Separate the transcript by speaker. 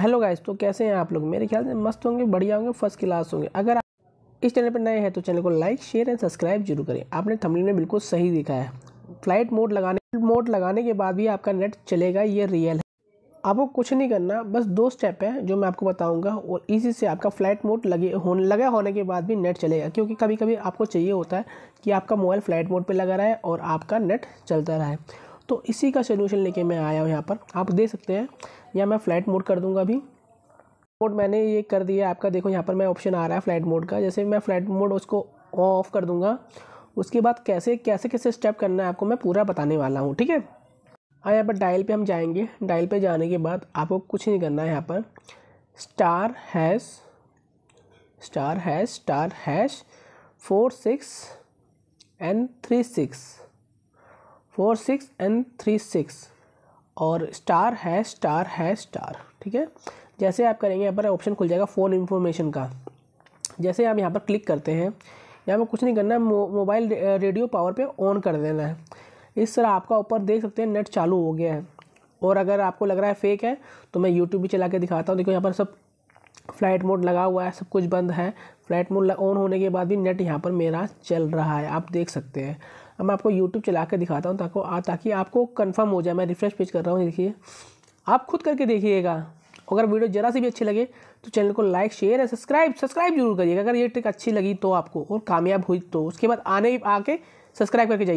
Speaker 1: hello guys तो कैसे हैं आप लोग मेरे ख्याल से मस्त होंगे बढ़िया होंगे फर्स्ट क्लास होंगे अगर आप इस चैनल पर नए हैं तो चैनल को लाइक शेयर एंड सब्सक्राइब जरूर करें आपने थंबनेल में बिल्कुल सही देखा है फ्लाइट मोड लगाने मोड लगाने के बाद भी आपका नेट चलेगा ये रियल है आपको कुछ नहीं करना बस दो स्टेप है जो मैं आपको बताऊँगा और इसी से आपका फ्लाइट मोड लगे होने लगा होने के बाद भी नेट चलेगा क्योंकि कभी कभी आपको चाहिए होता है कि आपका मोबाइल फ्लाइट मोड पर लगा रहा है और आपका नेट चलता रहा है तो इसी का सोल्यूशन लेके मैं आया हूँ यहाँ पर आप देख सकते हैं या मैं फ्लैट मोड कर दूंगा अभी मोड मैंने ये कर दिया आपका देखो यहाँ पर मैं ऑप्शन आ रहा है फ्लैट मोड का जैसे मैं फ्लैट मोड उसको ऑफ कर दूंगा उसके बाद कैसे कैसे कैसे स्टेप करना है आपको मैं पूरा बताने वाला हूँ ठीक है हाँ यहाँ पर डायल पर हम जाएंगे डायल पर जाने के बाद आपको कुछ नहीं करना है यहाँ पर star hash star hash star hash four six and three six four six and three six और स्टार है स्टार है स्टार ठीक है जैसे आप करेंगे यहाँ पर ऑप्शन खुल जाएगा फ़ोन इन्फॉर्मेशन का जैसे आप यहाँ पर क्लिक करते हैं यहाँ पर कुछ नहीं करना मोबाइल रेडियो पावर पे ऑन कर देना है इस तरह आपका ऊपर देख सकते हैं नेट चालू हो गया है और अगर आपको लग रहा है फेक है तो मैं यूट्यूब भी चला के दिखाता हूँ देखो यहाँ पर सब फ्लाइट मोड लगा हुआ है सब कुछ बंद है फ्लाइट मोड ऑन होने के बाद भी नेट यहाँ पर मेरा चल रहा है आप देख सकते हैं अब मैं आपको यूट्यूब चला कर दिखाता हूँ ताको ताकि आपको कन्फर्म हो जाए मैं रिफ्रेश पेज कर रहा हूँ देखिए आप खुद करके देखिएगा अगर वीडियो जरा सी भी अच्छी लगे तो चैनल को like share and subscribe subscribe जरूर करिएगा अगर ये ट्रिक अच्छी लगी तो आपको और कामयाब हुई तो उसके बाद आने आके सब्सक्राइब करके जाइए